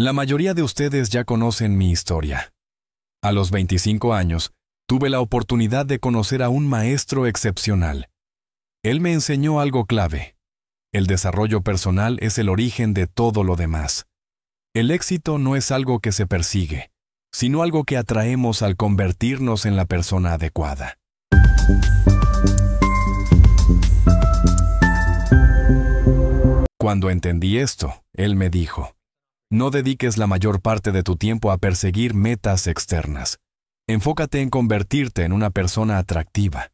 La mayoría de ustedes ya conocen mi historia. A los 25 años, tuve la oportunidad de conocer a un maestro excepcional. Él me enseñó algo clave. El desarrollo personal es el origen de todo lo demás. El éxito no es algo que se persigue, sino algo que atraemos al convertirnos en la persona adecuada. Cuando entendí esto, él me dijo, no dediques la mayor parte de tu tiempo a perseguir metas externas. Enfócate en convertirte en una persona atractiva.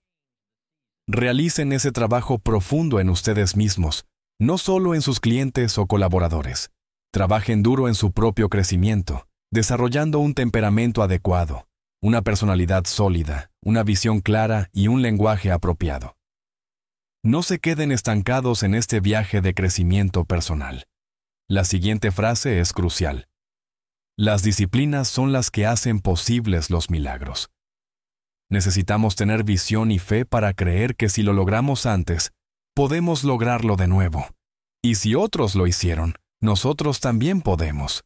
Realicen ese trabajo profundo en ustedes mismos, no solo en sus clientes o colaboradores. Trabajen duro en su propio crecimiento, desarrollando un temperamento adecuado, una personalidad sólida, una visión clara y un lenguaje apropiado. No se queden estancados en este viaje de crecimiento personal. La siguiente frase es crucial. Las disciplinas son las que hacen posibles los milagros. Necesitamos tener visión y fe para creer que si lo logramos antes, podemos lograrlo de nuevo. Y si otros lo hicieron, nosotros también podemos.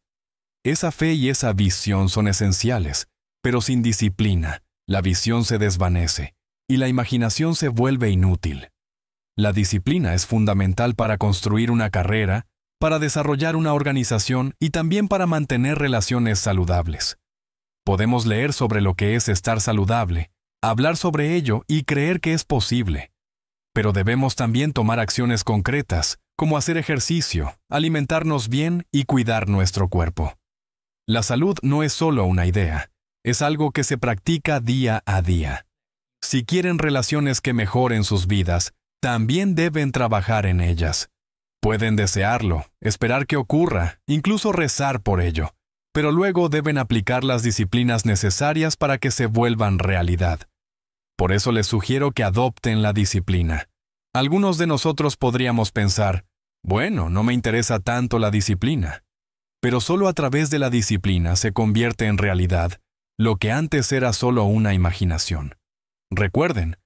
Esa fe y esa visión son esenciales, pero sin disciplina, la visión se desvanece y la imaginación se vuelve inútil. La disciplina es fundamental para construir una carrera, para desarrollar una organización y también para mantener relaciones saludables. Podemos leer sobre lo que es estar saludable, hablar sobre ello y creer que es posible. Pero debemos también tomar acciones concretas, como hacer ejercicio, alimentarnos bien y cuidar nuestro cuerpo. La salud no es solo una idea, es algo que se practica día a día. Si quieren relaciones que mejoren sus vidas, también deben trabajar en ellas. Pueden desearlo, esperar que ocurra, incluso rezar por ello, pero luego deben aplicar las disciplinas necesarias para que se vuelvan realidad. Por eso les sugiero que adopten la disciplina. Algunos de nosotros podríamos pensar, bueno, no me interesa tanto la disciplina. Pero solo a través de la disciplina se convierte en realidad lo que antes era solo una imaginación. Recuerden,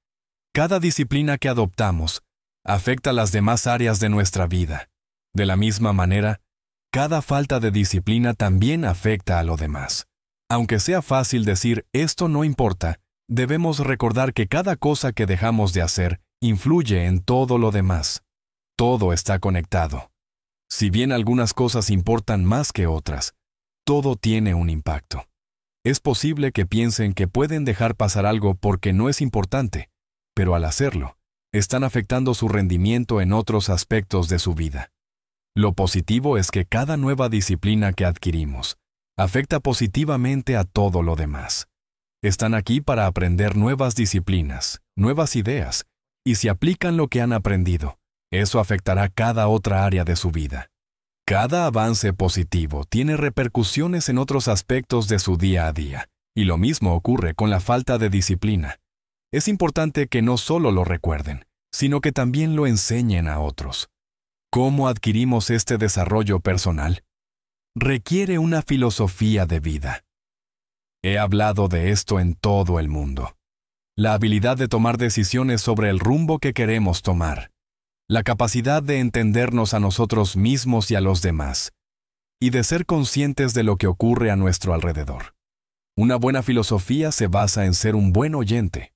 cada disciplina que adoptamos afecta las demás áreas de nuestra vida. De la misma manera, cada falta de disciplina también afecta a lo demás. Aunque sea fácil decir esto no importa, debemos recordar que cada cosa que dejamos de hacer influye en todo lo demás. Todo está conectado. Si bien algunas cosas importan más que otras, todo tiene un impacto. Es posible que piensen que pueden dejar pasar algo porque no es importante, pero al hacerlo, están afectando su rendimiento en otros aspectos de su vida. Lo positivo es que cada nueva disciplina que adquirimos afecta positivamente a todo lo demás. Están aquí para aprender nuevas disciplinas, nuevas ideas, y si aplican lo que han aprendido, eso afectará cada otra área de su vida. Cada avance positivo tiene repercusiones en otros aspectos de su día a día, y lo mismo ocurre con la falta de disciplina. Es importante que no solo lo recuerden, sino que también lo enseñen a otros. ¿Cómo adquirimos este desarrollo personal? Requiere una filosofía de vida. He hablado de esto en todo el mundo. La habilidad de tomar decisiones sobre el rumbo que queremos tomar. La capacidad de entendernos a nosotros mismos y a los demás. Y de ser conscientes de lo que ocurre a nuestro alrededor. Una buena filosofía se basa en ser un buen oyente,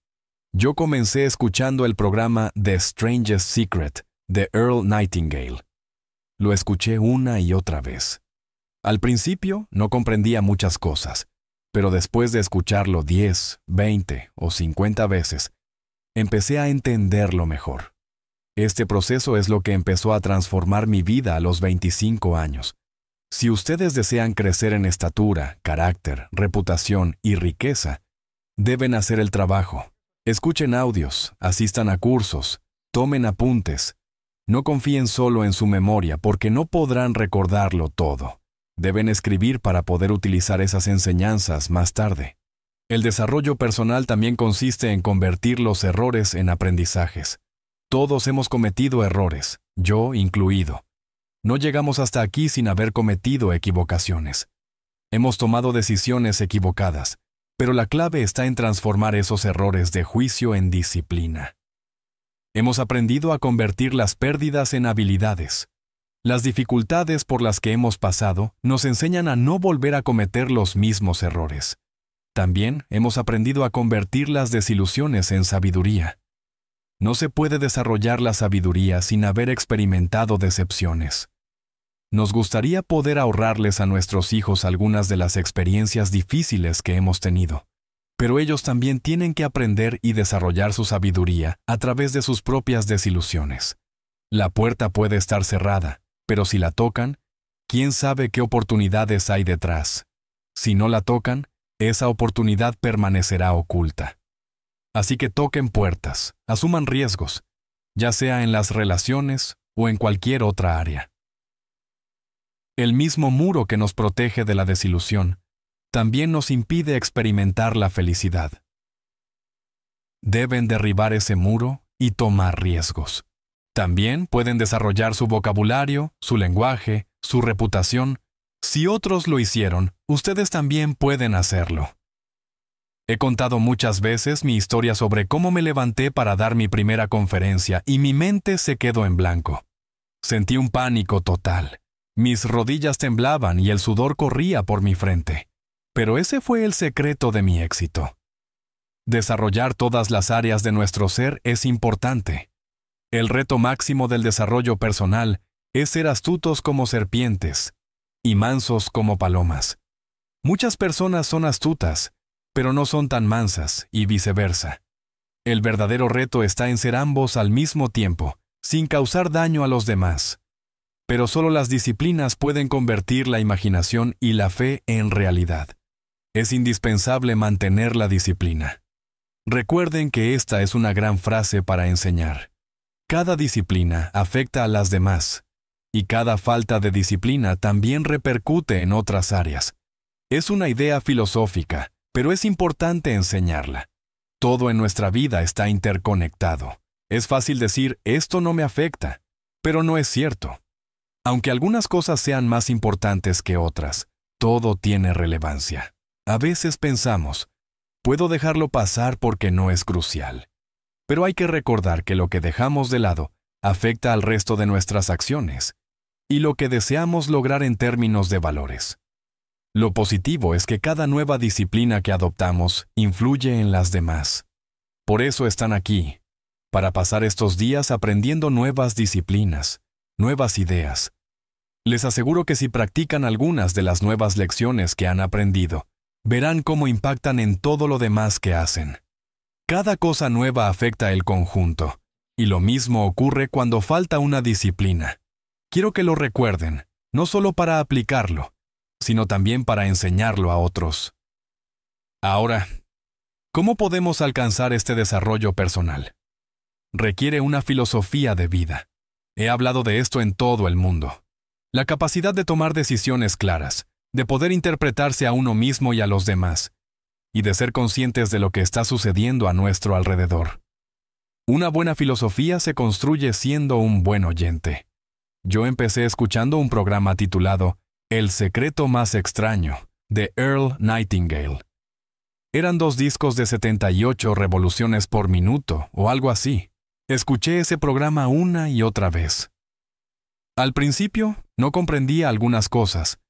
yo comencé escuchando el programa The Strangest Secret de Earl Nightingale. Lo escuché una y otra vez. Al principio no comprendía muchas cosas, pero después de escucharlo 10, 20 o 50 veces, empecé a entenderlo mejor. Este proceso es lo que empezó a transformar mi vida a los 25 años. Si ustedes desean crecer en estatura, carácter, reputación y riqueza, deben hacer el trabajo, Escuchen audios, asistan a cursos, tomen apuntes. No confíen solo en su memoria porque no podrán recordarlo todo. Deben escribir para poder utilizar esas enseñanzas más tarde. El desarrollo personal también consiste en convertir los errores en aprendizajes. Todos hemos cometido errores, yo incluido. No llegamos hasta aquí sin haber cometido equivocaciones. Hemos tomado decisiones equivocadas, pero la clave está en transformar esos errores de juicio en disciplina. Hemos aprendido a convertir las pérdidas en habilidades. Las dificultades por las que hemos pasado nos enseñan a no volver a cometer los mismos errores. También hemos aprendido a convertir las desilusiones en sabiduría. No se puede desarrollar la sabiduría sin haber experimentado decepciones. Nos gustaría poder ahorrarles a nuestros hijos algunas de las experiencias difíciles que hemos tenido, pero ellos también tienen que aprender y desarrollar su sabiduría a través de sus propias desilusiones. La puerta puede estar cerrada, pero si la tocan, quién sabe qué oportunidades hay detrás. Si no la tocan, esa oportunidad permanecerá oculta. Así que toquen puertas, asuman riesgos, ya sea en las relaciones o en cualquier otra área. El mismo muro que nos protege de la desilusión también nos impide experimentar la felicidad. Deben derribar ese muro y tomar riesgos. También pueden desarrollar su vocabulario, su lenguaje, su reputación. Si otros lo hicieron, ustedes también pueden hacerlo. He contado muchas veces mi historia sobre cómo me levanté para dar mi primera conferencia y mi mente se quedó en blanco. Sentí un pánico total. Mis rodillas temblaban y el sudor corría por mi frente. Pero ese fue el secreto de mi éxito. Desarrollar todas las áreas de nuestro ser es importante. El reto máximo del desarrollo personal es ser astutos como serpientes y mansos como palomas. Muchas personas son astutas, pero no son tan mansas y viceversa. El verdadero reto está en ser ambos al mismo tiempo, sin causar daño a los demás pero solo las disciplinas pueden convertir la imaginación y la fe en realidad. Es indispensable mantener la disciplina. Recuerden que esta es una gran frase para enseñar. Cada disciplina afecta a las demás, y cada falta de disciplina también repercute en otras áreas. Es una idea filosófica, pero es importante enseñarla. Todo en nuestra vida está interconectado. Es fácil decir, esto no me afecta, pero no es cierto. Aunque algunas cosas sean más importantes que otras, todo tiene relevancia. A veces pensamos, puedo dejarlo pasar porque no es crucial. Pero hay que recordar que lo que dejamos de lado afecta al resto de nuestras acciones y lo que deseamos lograr en términos de valores. Lo positivo es que cada nueva disciplina que adoptamos influye en las demás. Por eso están aquí, para pasar estos días aprendiendo nuevas disciplinas, nuevas ideas, les aseguro que si practican algunas de las nuevas lecciones que han aprendido, verán cómo impactan en todo lo demás que hacen. Cada cosa nueva afecta el conjunto, y lo mismo ocurre cuando falta una disciplina. Quiero que lo recuerden, no solo para aplicarlo, sino también para enseñarlo a otros. Ahora, ¿cómo podemos alcanzar este desarrollo personal? Requiere una filosofía de vida. He hablado de esto en todo el mundo. La capacidad de tomar decisiones claras, de poder interpretarse a uno mismo y a los demás, y de ser conscientes de lo que está sucediendo a nuestro alrededor. Una buena filosofía se construye siendo un buen oyente. Yo empecé escuchando un programa titulado El secreto más extraño, de Earl Nightingale. Eran dos discos de 78 revoluciones por minuto o algo así. Escuché ese programa una y otra vez. Al principio no comprendía algunas cosas,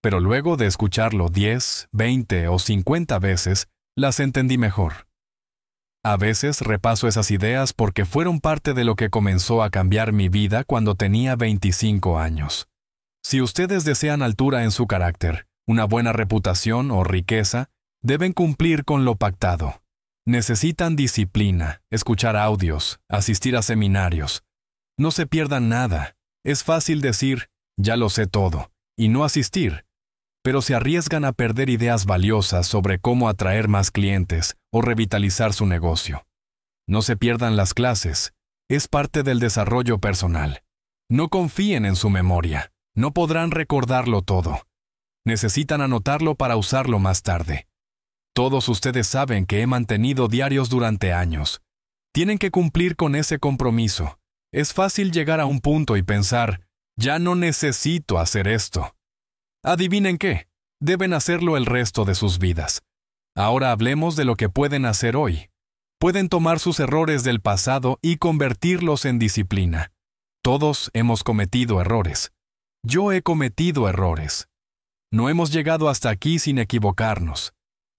pero luego de escucharlo 10, 20 o 50 veces, las entendí mejor. A veces repaso esas ideas porque fueron parte de lo que comenzó a cambiar mi vida cuando tenía 25 años. Si ustedes desean altura en su carácter, una buena reputación o riqueza, deben cumplir con lo pactado. Necesitan disciplina, escuchar audios, asistir a seminarios. No se pierdan nada, es fácil decir, ya lo sé todo, y no asistir, pero se arriesgan a perder ideas valiosas sobre cómo atraer más clientes o revitalizar su negocio. No se pierdan las clases, es parte del desarrollo personal. No confíen en su memoria, no podrán recordarlo todo. Necesitan anotarlo para usarlo más tarde. Todos ustedes saben que he mantenido diarios durante años. Tienen que cumplir con ese compromiso es fácil llegar a un punto y pensar, ya no necesito hacer esto. Adivinen qué, deben hacerlo el resto de sus vidas. Ahora hablemos de lo que pueden hacer hoy. Pueden tomar sus errores del pasado y convertirlos en disciplina. Todos hemos cometido errores. Yo he cometido errores. No hemos llegado hasta aquí sin equivocarnos.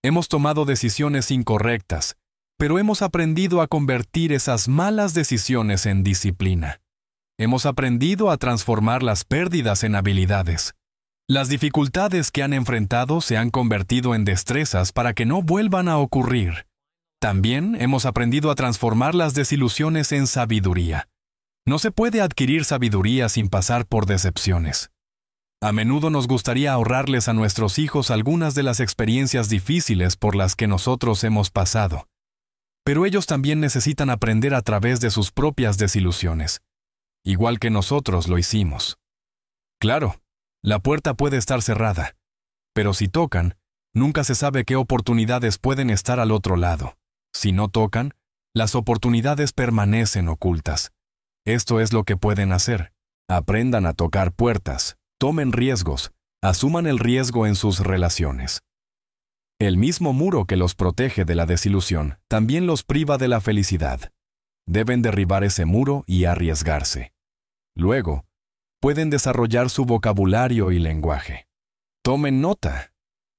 Hemos tomado decisiones incorrectas, pero hemos aprendido a convertir esas malas decisiones en disciplina. Hemos aprendido a transformar las pérdidas en habilidades. Las dificultades que han enfrentado se han convertido en destrezas para que no vuelvan a ocurrir. También hemos aprendido a transformar las desilusiones en sabiduría. No se puede adquirir sabiduría sin pasar por decepciones. A menudo nos gustaría ahorrarles a nuestros hijos algunas de las experiencias difíciles por las que nosotros hemos pasado. Pero ellos también necesitan aprender a través de sus propias desilusiones, igual que nosotros lo hicimos. Claro, la puerta puede estar cerrada, pero si tocan, nunca se sabe qué oportunidades pueden estar al otro lado. Si no tocan, las oportunidades permanecen ocultas. Esto es lo que pueden hacer. Aprendan a tocar puertas, tomen riesgos, asuman el riesgo en sus relaciones. El mismo muro que los protege de la desilusión también los priva de la felicidad. Deben derribar ese muro y arriesgarse. Luego, pueden desarrollar su vocabulario y lenguaje. Tomen nota.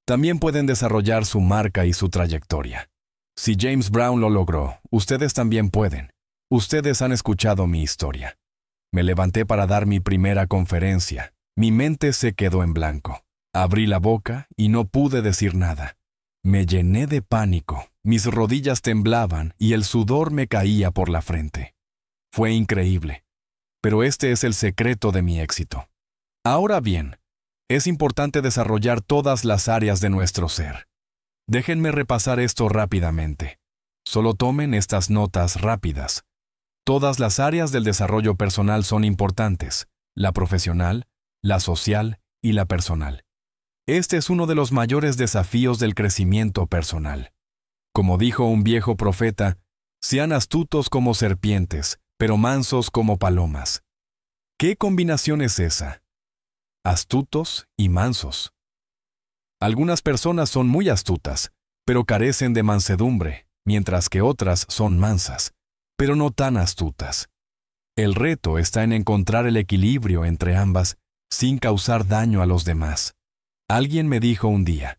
También pueden desarrollar su marca y su trayectoria. Si James Brown lo logró, ustedes también pueden. Ustedes han escuchado mi historia. Me levanté para dar mi primera conferencia. Mi mente se quedó en blanco. Abrí la boca y no pude decir nada. Me llené de pánico, mis rodillas temblaban y el sudor me caía por la frente. Fue increíble. Pero este es el secreto de mi éxito. Ahora bien, es importante desarrollar todas las áreas de nuestro ser. Déjenme repasar esto rápidamente. Solo tomen estas notas rápidas. Todas las áreas del desarrollo personal son importantes, la profesional, la social y la personal. Este es uno de los mayores desafíos del crecimiento personal. Como dijo un viejo profeta, sean astutos como serpientes, pero mansos como palomas. ¿Qué combinación es esa? Astutos y mansos. Algunas personas son muy astutas, pero carecen de mansedumbre, mientras que otras son mansas, pero no tan astutas. El reto está en encontrar el equilibrio entre ambas sin causar daño a los demás. Alguien me dijo un día,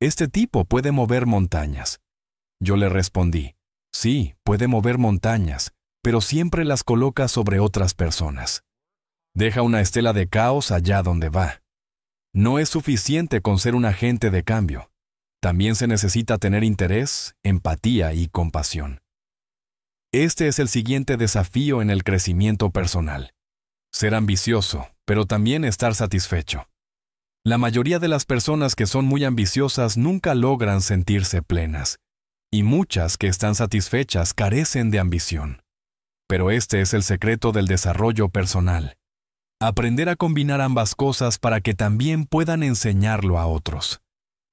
Este tipo puede mover montañas. Yo le respondí, Sí, puede mover montañas, pero siempre las coloca sobre otras personas. Deja una estela de caos allá donde va. No es suficiente con ser un agente de cambio. También se necesita tener interés, empatía y compasión. Este es el siguiente desafío en el crecimiento personal. Ser ambicioso, pero también estar satisfecho. La mayoría de las personas que son muy ambiciosas nunca logran sentirse plenas, y muchas que están satisfechas carecen de ambición. Pero este es el secreto del desarrollo personal. Aprender a combinar ambas cosas para que también puedan enseñarlo a otros.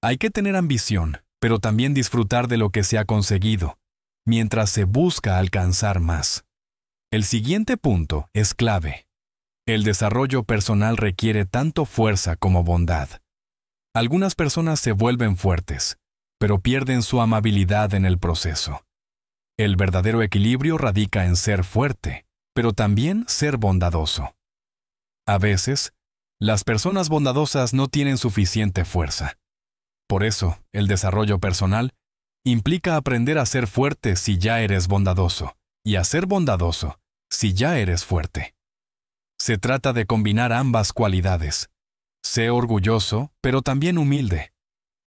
Hay que tener ambición, pero también disfrutar de lo que se ha conseguido, mientras se busca alcanzar más. El siguiente punto es clave. El desarrollo personal requiere tanto fuerza como bondad. Algunas personas se vuelven fuertes, pero pierden su amabilidad en el proceso. El verdadero equilibrio radica en ser fuerte, pero también ser bondadoso. A veces, las personas bondadosas no tienen suficiente fuerza. Por eso, el desarrollo personal implica aprender a ser fuerte si ya eres bondadoso, y a ser bondadoso si ya eres fuerte. Se trata de combinar ambas cualidades. Sé orgulloso, pero también humilde.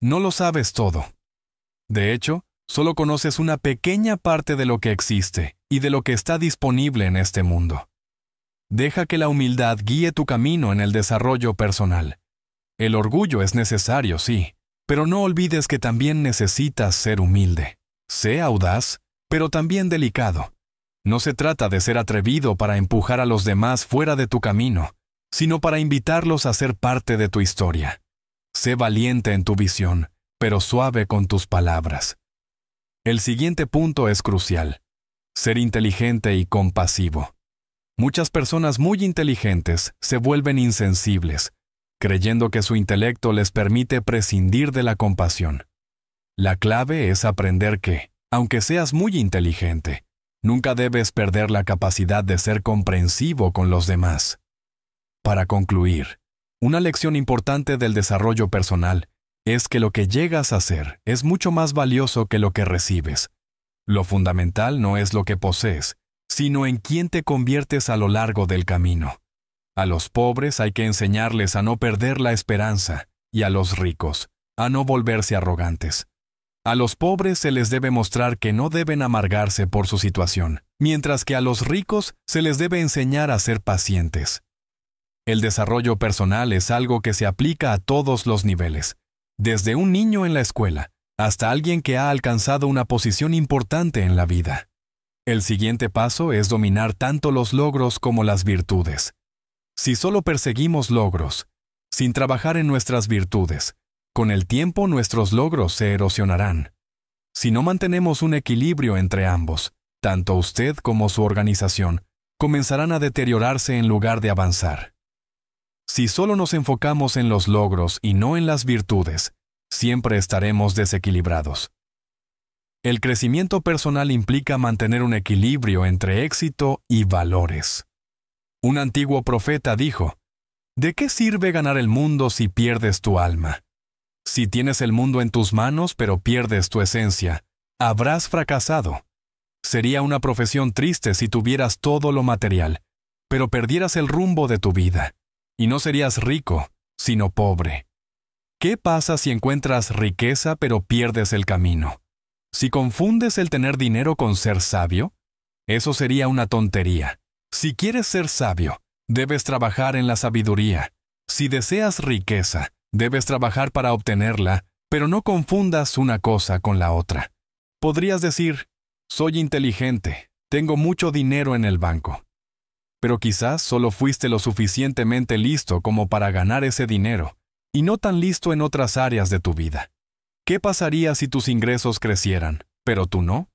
No lo sabes todo. De hecho, solo conoces una pequeña parte de lo que existe y de lo que está disponible en este mundo. Deja que la humildad guíe tu camino en el desarrollo personal. El orgullo es necesario, sí, pero no olvides que también necesitas ser humilde. Sé audaz, pero también delicado. No se trata de ser atrevido para empujar a los demás fuera de tu camino, sino para invitarlos a ser parte de tu historia. Sé valiente en tu visión, pero suave con tus palabras. El siguiente punto es crucial. Ser inteligente y compasivo. Muchas personas muy inteligentes se vuelven insensibles, creyendo que su intelecto les permite prescindir de la compasión. La clave es aprender que, aunque seas muy inteligente, Nunca debes perder la capacidad de ser comprensivo con los demás. Para concluir, una lección importante del desarrollo personal es que lo que llegas a ser es mucho más valioso que lo que recibes. Lo fundamental no es lo que posees, sino en quién te conviertes a lo largo del camino. A los pobres hay que enseñarles a no perder la esperanza y a los ricos a no volverse arrogantes. A los pobres se les debe mostrar que no deben amargarse por su situación, mientras que a los ricos se les debe enseñar a ser pacientes. El desarrollo personal es algo que se aplica a todos los niveles, desde un niño en la escuela hasta alguien que ha alcanzado una posición importante en la vida. El siguiente paso es dominar tanto los logros como las virtudes. Si solo perseguimos logros, sin trabajar en nuestras virtudes, con el tiempo nuestros logros se erosionarán. Si no mantenemos un equilibrio entre ambos, tanto usted como su organización comenzarán a deteriorarse en lugar de avanzar. Si solo nos enfocamos en los logros y no en las virtudes, siempre estaremos desequilibrados. El crecimiento personal implica mantener un equilibrio entre éxito y valores. Un antiguo profeta dijo, ¿De qué sirve ganar el mundo si pierdes tu alma? Si tienes el mundo en tus manos pero pierdes tu esencia, habrás fracasado. Sería una profesión triste si tuvieras todo lo material, pero perdieras el rumbo de tu vida, y no serías rico, sino pobre. ¿Qué pasa si encuentras riqueza pero pierdes el camino? Si confundes el tener dinero con ser sabio, eso sería una tontería. Si quieres ser sabio, debes trabajar en la sabiduría. Si deseas riqueza, Debes trabajar para obtenerla, pero no confundas una cosa con la otra. Podrías decir, soy inteligente, tengo mucho dinero en el banco. Pero quizás solo fuiste lo suficientemente listo como para ganar ese dinero, y no tan listo en otras áreas de tu vida. ¿Qué pasaría si tus ingresos crecieran, pero tú no?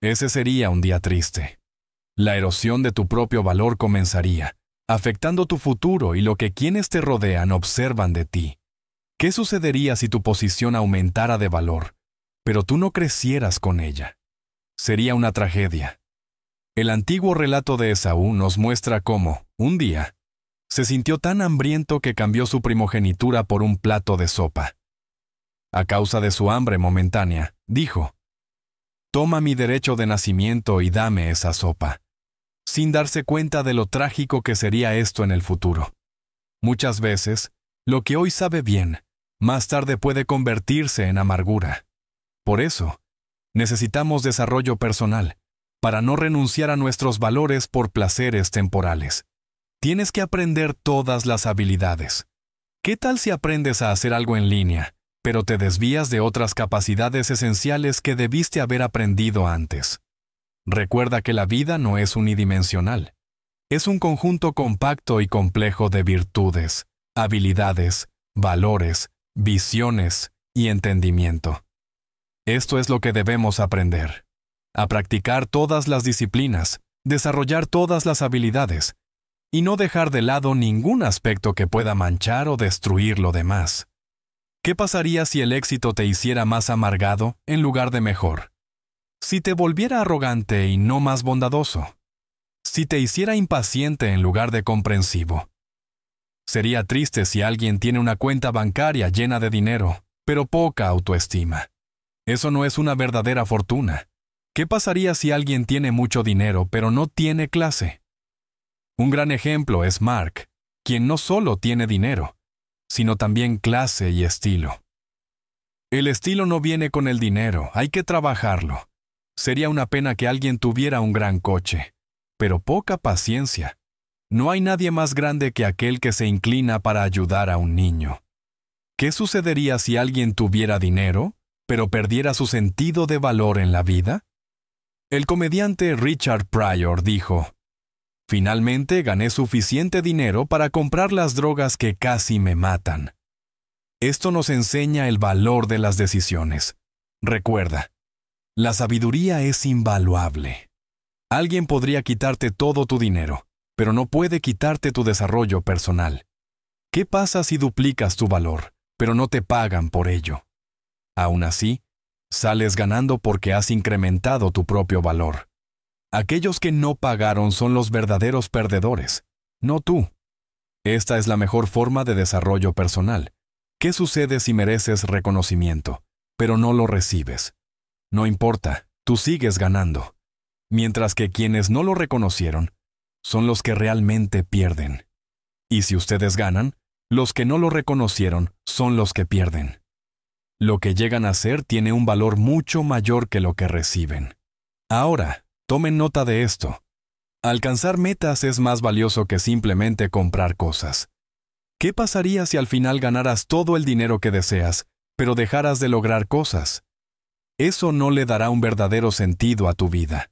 Ese sería un día triste. La erosión de tu propio valor comenzaría, afectando tu futuro y lo que quienes te rodean observan de ti. ¿Qué sucedería si tu posición aumentara de valor, pero tú no crecieras con ella? Sería una tragedia. El antiguo relato de Esaú nos muestra cómo, un día, se sintió tan hambriento que cambió su primogenitura por un plato de sopa. A causa de su hambre momentánea, dijo, Toma mi derecho de nacimiento y dame esa sopa sin darse cuenta de lo trágico que sería esto en el futuro. Muchas veces, lo que hoy sabe bien, más tarde puede convertirse en amargura. Por eso, necesitamos desarrollo personal, para no renunciar a nuestros valores por placeres temporales. Tienes que aprender todas las habilidades. ¿Qué tal si aprendes a hacer algo en línea, pero te desvías de otras capacidades esenciales que debiste haber aprendido antes? Recuerda que la vida no es unidimensional. Es un conjunto compacto y complejo de virtudes, habilidades, valores, visiones y entendimiento. Esto es lo que debemos aprender. A practicar todas las disciplinas, desarrollar todas las habilidades, y no dejar de lado ningún aspecto que pueda manchar o destruir lo demás. ¿Qué pasaría si el éxito te hiciera más amargado en lugar de mejor? Si te volviera arrogante y no más bondadoso. Si te hiciera impaciente en lugar de comprensivo. Sería triste si alguien tiene una cuenta bancaria llena de dinero, pero poca autoestima. Eso no es una verdadera fortuna. ¿Qué pasaría si alguien tiene mucho dinero pero no tiene clase? Un gran ejemplo es Mark, quien no solo tiene dinero, sino también clase y estilo. El estilo no viene con el dinero, hay que trabajarlo. Sería una pena que alguien tuviera un gran coche, pero poca paciencia. No hay nadie más grande que aquel que se inclina para ayudar a un niño. ¿Qué sucedería si alguien tuviera dinero, pero perdiera su sentido de valor en la vida? El comediante Richard Pryor dijo, Finalmente gané suficiente dinero para comprar las drogas que casi me matan. Esto nos enseña el valor de las decisiones. Recuerda, la sabiduría es invaluable. Alguien podría quitarte todo tu dinero, pero no puede quitarte tu desarrollo personal. ¿Qué pasa si duplicas tu valor, pero no te pagan por ello? Aún así, sales ganando porque has incrementado tu propio valor. Aquellos que no pagaron son los verdaderos perdedores, no tú. Esta es la mejor forma de desarrollo personal. ¿Qué sucede si mereces reconocimiento, pero no lo recibes? No importa, tú sigues ganando. Mientras que quienes no lo reconocieron son los que realmente pierden. Y si ustedes ganan, los que no lo reconocieron son los que pierden. Lo que llegan a ser tiene un valor mucho mayor que lo que reciben. Ahora, tomen nota de esto. Alcanzar metas es más valioso que simplemente comprar cosas. ¿Qué pasaría si al final ganaras todo el dinero que deseas, pero dejaras de lograr cosas? Eso no le dará un verdadero sentido a tu vida.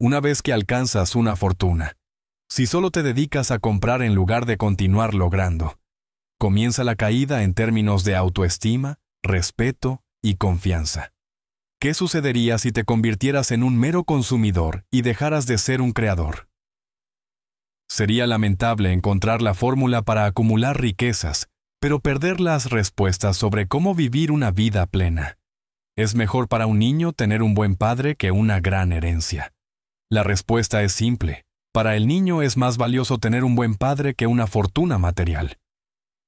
Una vez que alcanzas una fortuna, si solo te dedicas a comprar en lugar de continuar logrando, comienza la caída en términos de autoestima, respeto y confianza. ¿Qué sucedería si te convirtieras en un mero consumidor y dejaras de ser un creador? Sería lamentable encontrar la fórmula para acumular riquezas, pero perder las respuestas sobre cómo vivir una vida plena. Es mejor para un niño tener un buen padre que una gran herencia. La respuesta es simple. Para el niño es más valioso tener un buen padre que una fortuna material.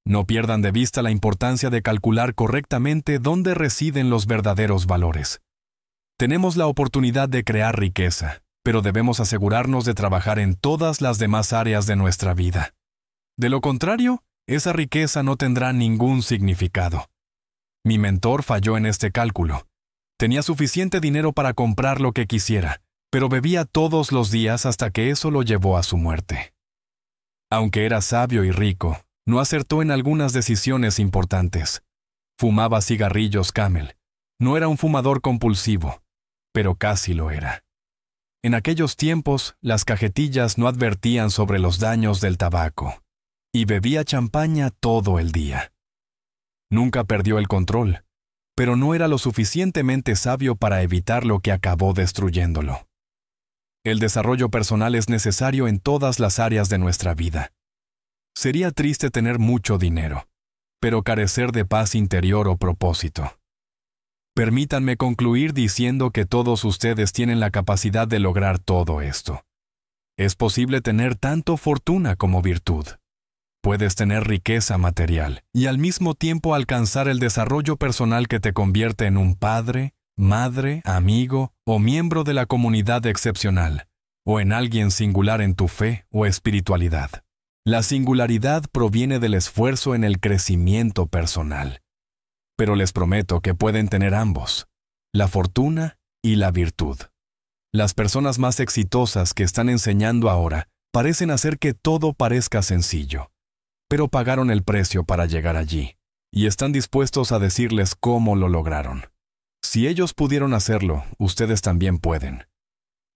No pierdan de vista la importancia de calcular correctamente dónde residen los verdaderos valores. Tenemos la oportunidad de crear riqueza, pero debemos asegurarnos de trabajar en todas las demás áreas de nuestra vida. De lo contrario, esa riqueza no tendrá ningún significado. Mi mentor falló en este cálculo. Tenía suficiente dinero para comprar lo que quisiera, pero bebía todos los días hasta que eso lo llevó a su muerte. Aunque era sabio y rico, no acertó en algunas decisiones importantes. Fumaba cigarrillos Camel. No era un fumador compulsivo, pero casi lo era. En aquellos tiempos, las cajetillas no advertían sobre los daños del tabaco, y bebía champaña todo el día. Nunca perdió el control, pero no era lo suficientemente sabio para evitar lo que acabó destruyéndolo. El desarrollo personal es necesario en todas las áreas de nuestra vida. Sería triste tener mucho dinero, pero carecer de paz interior o propósito. Permítanme concluir diciendo que todos ustedes tienen la capacidad de lograr todo esto. Es posible tener tanto fortuna como virtud puedes tener riqueza material y al mismo tiempo alcanzar el desarrollo personal que te convierte en un padre, madre, amigo o miembro de la comunidad excepcional, o en alguien singular en tu fe o espiritualidad. La singularidad proviene del esfuerzo en el crecimiento personal. Pero les prometo que pueden tener ambos, la fortuna y la virtud. Las personas más exitosas que están enseñando ahora parecen hacer que todo parezca sencillo pero pagaron el precio para llegar allí, y están dispuestos a decirles cómo lo lograron. Si ellos pudieron hacerlo, ustedes también pueden.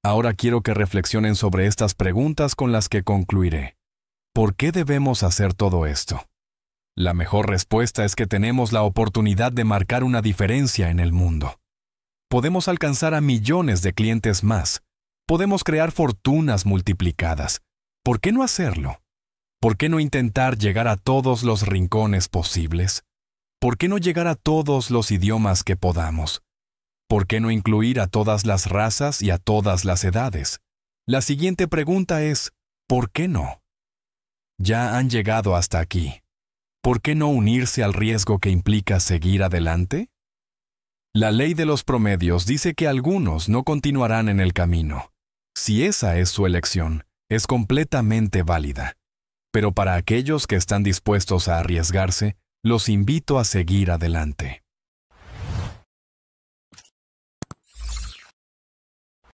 Ahora quiero que reflexionen sobre estas preguntas con las que concluiré. ¿Por qué debemos hacer todo esto? La mejor respuesta es que tenemos la oportunidad de marcar una diferencia en el mundo. Podemos alcanzar a millones de clientes más. Podemos crear fortunas multiplicadas. ¿Por qué no hacerlo? ¿Por qué no intentar llegar a todos los rincones posibles? ¿Por qué no llegar a todos los idiomas que podamos? ¿Por qué no incluir a todas las razas y a todas las edades? La siguiente pregunta es, ¿por qué no? Ya han llegado hasta aquí. ¿Por qué no unirse al riesgo que implica seguir adelante? La ley de los promedios dice que algunos no continuarán en el camino. Si esa es su elección, es completamente válida pero para aquellos que están dispuestos a arriesgarse, los invito a seguir adelante.